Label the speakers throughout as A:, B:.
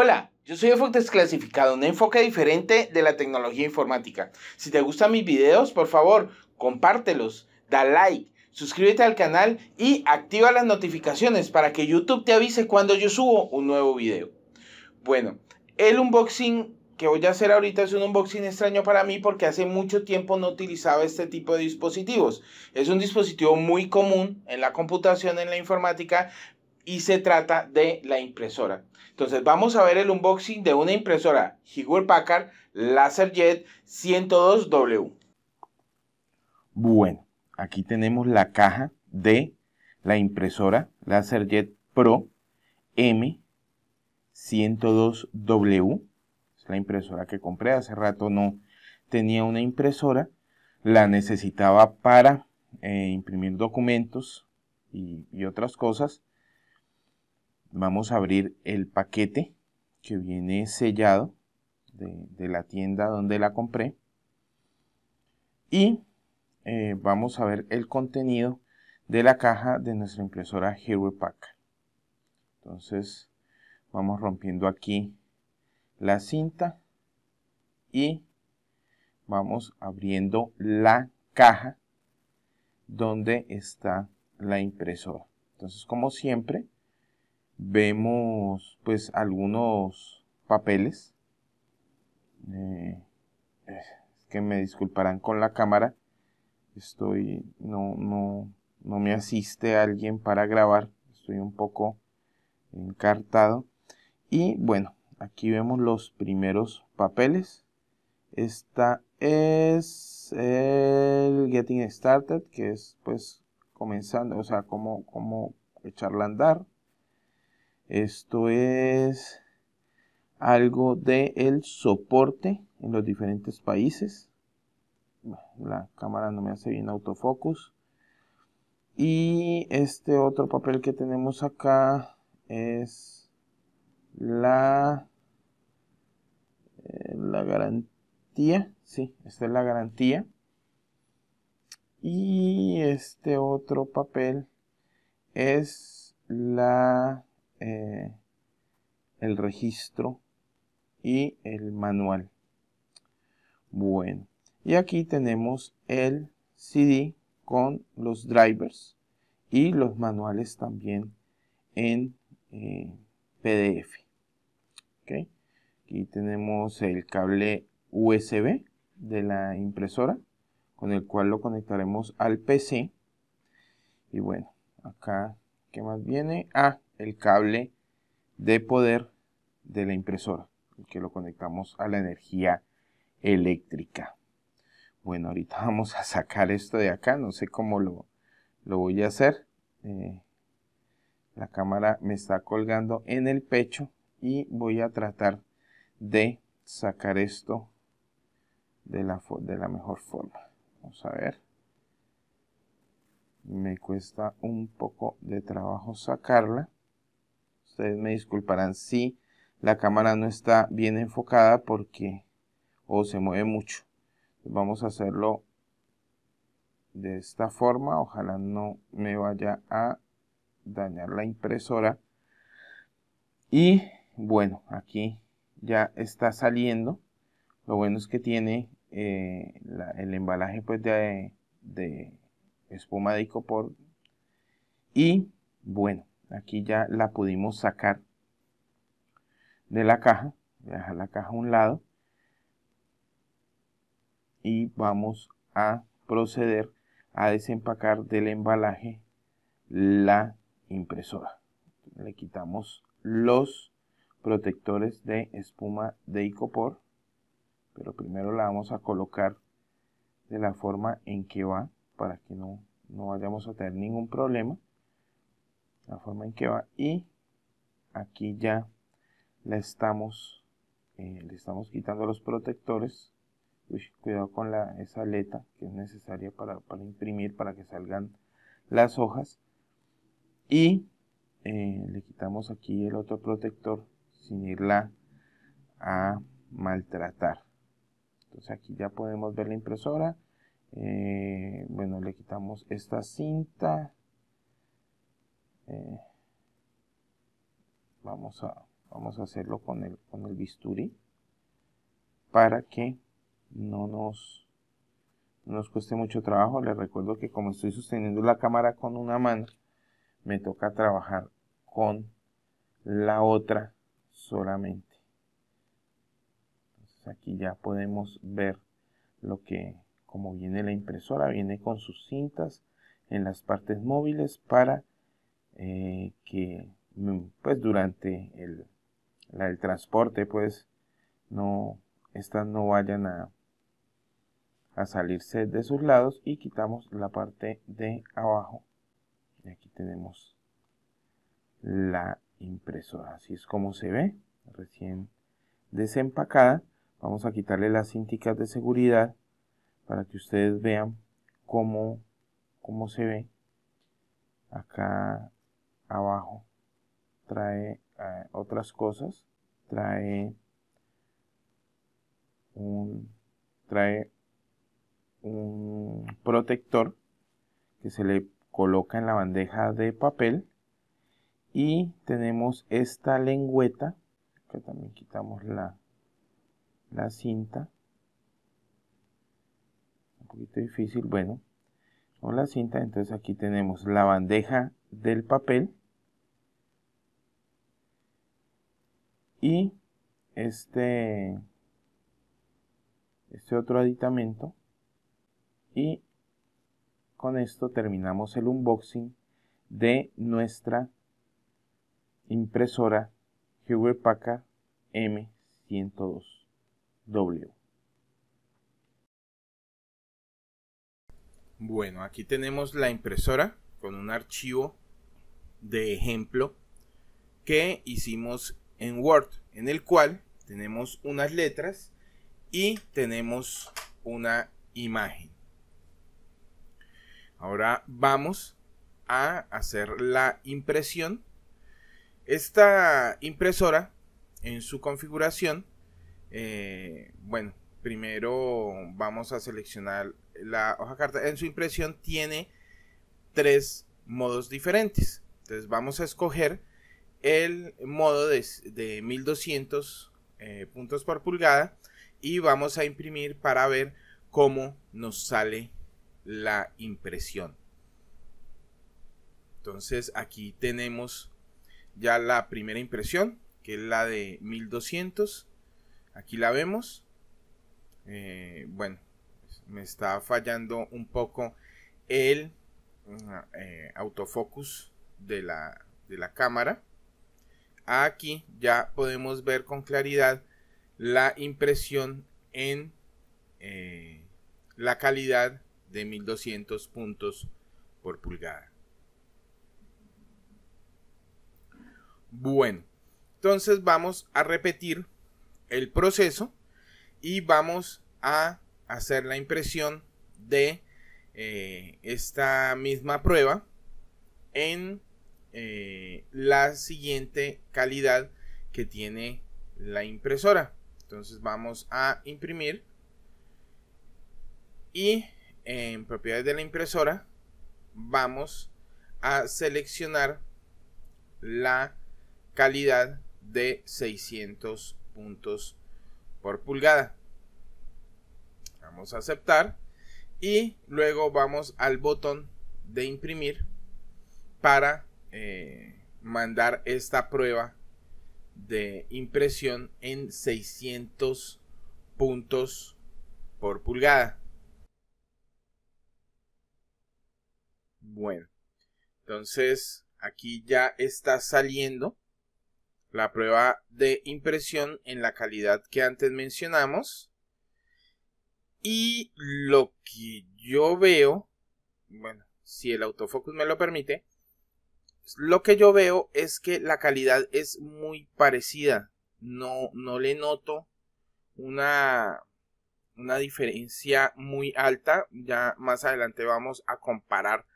A: Hola, yo soy Enfoque Desclasificado, un enfoque diferente de la tecnología informática. Si te gustan mis videos, por favor, compártelos, da like, suscríbete al canal y activa las notificaciones para que YouTube te avise cuando yo subo un nuevo video. Bueno, el unboxing que voy a hacer ahorita es un unboxing extraño para mí porque hace mucho tiempo no utilizaba este tipo de dispositivos. Es un dispositivo muy común en la computación, en la informática, y se trata de la impresora. Entonces vamos a ver el unboxing de una impresora Hewlett Packard LaserJet 102W. Bueno, aquí tenemos la caja de la impresora LaserJet Pro M102W. Es la impresora que compré. Hace rato no tenía una impresora. La necesitaba para eh, imprimir documentos y otras cosas vamos a abrir el paquete que viene sellado de, la tienda donde la compré y eh, vamos a ver el contenido de la caja de nuestra impresora Hero Pack. Entonces vamos rompiendo aquí la cinta y vamos abriendo la caja donde está la impresora. Entonces como siempre vemos pues algunos papeles eh, que me disculparán con la cámara estoy no, me asiste alguien para grabar estoy un poco encartado y bueno aquí vemos los primeros papeles esta es el getting started que es pues comenzando o sea cómo como echarla a andar esto es algo de el soporte en los diferentes países. La cámara no me hace bien autofocus. Y este otro papel que tenemos acá es la, eh, la garantía. Sí, esta es la garantía. Y este otro papel es la eh, el registro y el manual. Bueno, y aquí tenemos el CD con los drivers y los manuales también en eh, PDF. ¿Okay? Aquí tenemos el cable USB de la impresora con el cual lo conectaremos al PC. Y bueno, acá, que más viene? Ah, el cable de poder de la impresora, que lo conectamos a la energía eléctrica. Bueno, ahorita vamos a sacar esto de acá, no sé cómo lo, voy a hacer. Eh, la cámara me está colgando en el pecho y voy a tratar de sacar esto de la, de la mejor forma. Vamos a ver. Me cuesta un poco de trabajo sacarla ustedes me disculparán si la cámara no está bien enfocada porque o se mueve mucho. Vamos a hacerlo de esta forma, ojalá no me vaya a dañar la impresora. Y bueno, aquí ya está saliendo. Lo bueno es que tiene eh, el embalaje pues de, de espuma de icopor. Y bueno, Aquí ya la pudimos sacar de la caja. Voy a dejar la caja a un lado. Y vamos a proceder a desempacar del embalaje la impresora. Le quitamos los protectores de espuma de icopor, pero primero la vamos a colocar de la forma en que va para que no, no vayamos a tener ningún problema la forma en que va y aquí ya estamos eh, le estamos quitando los protectores cuidado con la, esa aleta que es necesaria para, imprimir para que salgan las hojas y eh, le quitamos aquí el otro protector sin irla a maltratar entonces aquí ya podemos ver la impresora eh, bueno le quitamos esta cinta eh, vamos a vamos a hacerlo con el con el bisturi para que no nos cueste mucho trabajo les recuerdo que como estoy sosteniendo la cámara con una mano me toca trabajar con la otra solamente aquí ya podemos ver lo que como viene la impresora viene con sus cintas en las partes móviles para eh, que mm, pues durante el, transporte pues no estas no vayan a, a salirse de sus lados y quitamos la parte de abajo y aquí tenemos la impresora así es como se ve recién desempacada vamos a quitarle las cinticas de seguridad para que ustedes vean cómo, cómo se ve acá abajo trae eh, otras cosas trae un trae un protector que se le coloca en la bandeja de papel y tenemos esta lengüeta que también quitamos la, la cinta un poquito difícil bueno o la cinta entonces aquí tenemos la bandeja del papel y este, este, otro aditamento y con esto terminamos el unboxing de nuestra impresora Hubert Packard M102W. Bueno, aquí tenemos la impresora con un archivo de ejemplo que hicimos en Word, en el cual tenemos unas letras y tenemos una imagen. Ahora vamos a hacer la impresión. Esta impresora en su configuración, eh, bueno, primero vamos a seleccionar la hoja carta. En su impresión tiene tres modos diferentes. Entonces vamos a escoger el modo de, 1200 eh, puntos por pulgada y vamos a imprimir para ver cómo nos sale la impresión. Entonces aquí tenemos ya la primera impresión que es la de 1200. Aquí la vemos. Eh, bueno, me está fallando un poco el eh, autofocus de la, de la cámara aquí ya podemos ver con claridad la impresión en eh, la calidad de 1200 puntos por pulgada. Bueno, entonces vamos a repetir el proceso y vamos a hacer la impresión de eh, esta misma prueba en eh, la siguiente calidad que tiene la impresora. Entonces vamos a imprimir y en propiedades de la impresora vamos a seleccionar la calidad de 600 puntos por pulgada. Vamos a aceptar y luego vamos al botón de imprimir para eh, mandar esta prueba de impresión en 600 puntos por pulgada. Bueno, entonces aquí ya está saliendo la prueba de impresión en la calidad que antes mencionamos. Y lo que yo veo, bueno, si el autofocus me lo permite, lo que yo veo es que la calidad es muy parecida. No, le noto una, diferencia muy alta. Ya más adelante vamos a comparar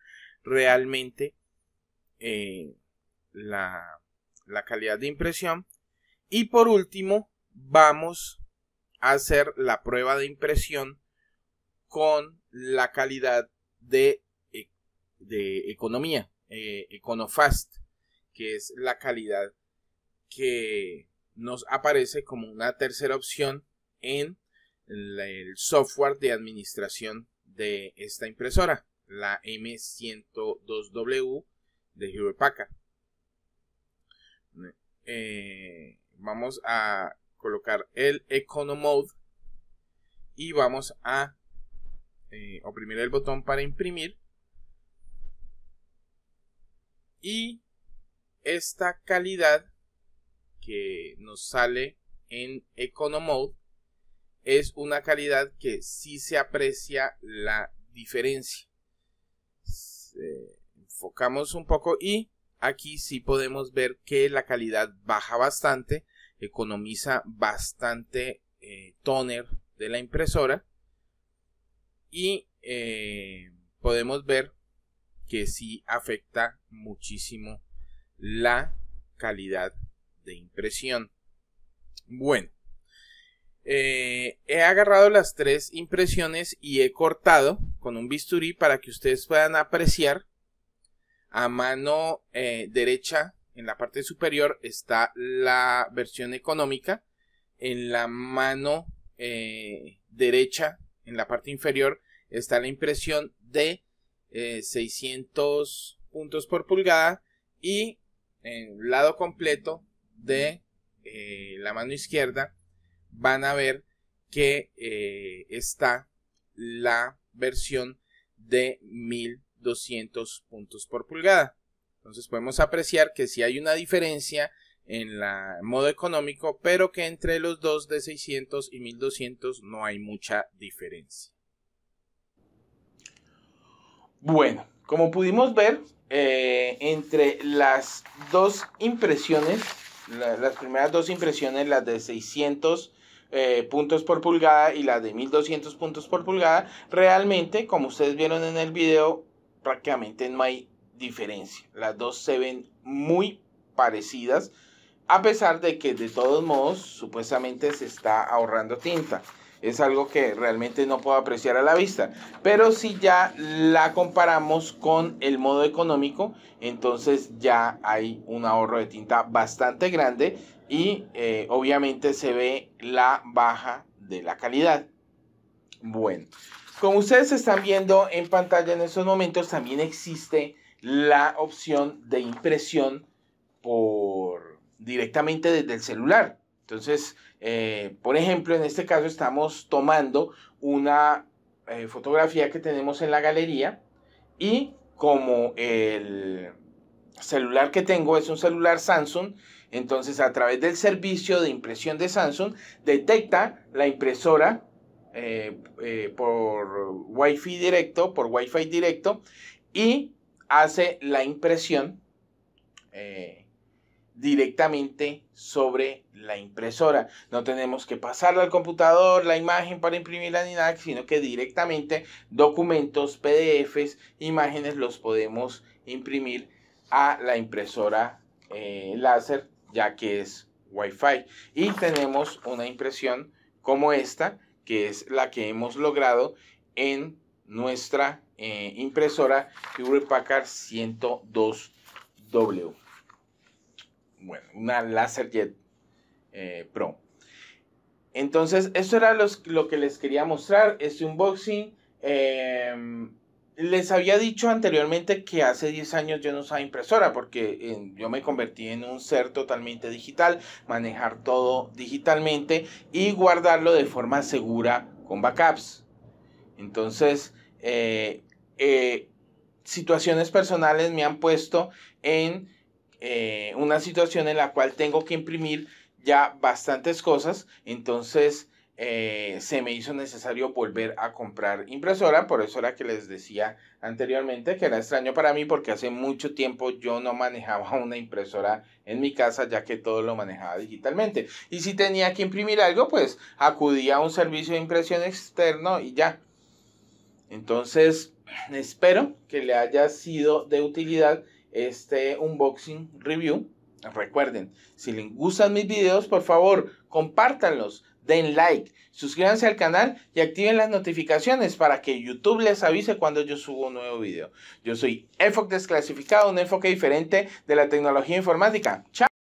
A: realmente eh, la, calidad de impresión. Y por último, vamos a hacer la prueba de impresión con la calidad de eh, economía. Eh, Econofast, que es la calidad que nos aparece como una tercera opción en el software de administración de esta impresora, la M102W de Hewlett eh, vamos a colocar el Mode y vamos a eh, oprimir el botón para imprimir y esta calidad que nos sale en Econo Mode es una calidad que sí se aprecia la diferencia. enfocamos un poco y aquí sí podemos ver que la calidad baja bastante, economiza bastante eh, toner de la impresora y eh, podemos ver que sí afecta muchísimo la calidad de impresión. Bueno, eh, he agarrado las tres impresiones y he cortado con un bisturí para que ustedes puedan apreciar. A mano eh, derecha, en la parte superior, está la versión económica. En la mano eh, derecha, en la parte inferior, está la impresión de 600 eh, puntos por pulgada y en el lado completo de eh, la mano izquierda van a ver que eh, está la versión de 1200 puntos por pulgada. Entonces podemos apreciar que si hay una diferencia en la modo económico, pero que entre los dos de 600 y 1200 no hay mucha diferencia. Bueno, como pudimos ver, eh, entre las dos impresiones, las primeras dos impresiones, las de 600 eh, puntos por pulgada y las de 1200 puntos por pulgada, realmente, como ustedes vieron en el video, prácticamente no hay diferencia. Las dos se ven muy parecidas, a pesar de que de todos modos supuestamente se está ahorrando tinta es algo que realmente no puedo apreciar a la vista. Pero si ya la comparamos con el modo económico, entonces ya hay un ahorro de tinta bastante grande y eh, obviamente se ve la baja de la calidad. Bueno, como ustedes están viendo en pantalla en estos momentos, también existe la opción de impresión por directamente desde el celular. Entonces, eh, por ejemplo, en este caso estamos tomando una eh, fotografía que tenemos en la galería y como el celular que tengo es un celular Samsung, entonces a través del servicio de impresión de Samsung detecta la impresora eh, por Wi-Fi directo, por wi directo y hace la impresión eh, directamente sobre la impresora. No tenemos que pasarla al computador, la imagen para imprimirla ni nada, sino que directamente documentos, PDFs, imágenes los podemos imprimir a la impresora eh, láser ya que es Wi-Fi. Y tenemos una impresión como esta, que es la que hemos logrado en nuestra eh, impresora Hewlett Packard 102W bueno, una LaserJet eh, Pro. Entonces, eso era lo que les quería mostrar, este unboxing. Em, les había dicho anteriormente que hace 10 años yo no usaba impresora porque yo me convertí en un ser totalmente digital, manejar todo digitalmente y guardarlo de forma segura con backups. Entonces, eh, eh, situaciones personales me han puesto en eh, una situación en la cual tengo que imprimir ya bastantes cosas, entonces eh, se me hizo necesario volver a comprar impresora, por eso era que les decía anteriormente que era extraño para mí porque hace mucho tiempo yo no manejaba una impresora en mi casa ya que todo lo manejaba digitalmente y si tenía que imprimir algo pues acudía a un servicio de impresión externo y ya. Entonces espero que le haya sido de utilidad este unboxing review. Recuerden, si les gustan mis videos, por favor, compártanlos, den like, suscríbanse al canal y activen las notificaciones para que YouTube les avise cuando yo subo un nuevo video. Yo soy EFOC Desclasificado, un enfoque diferente de la tecnología informática. ¡Chao!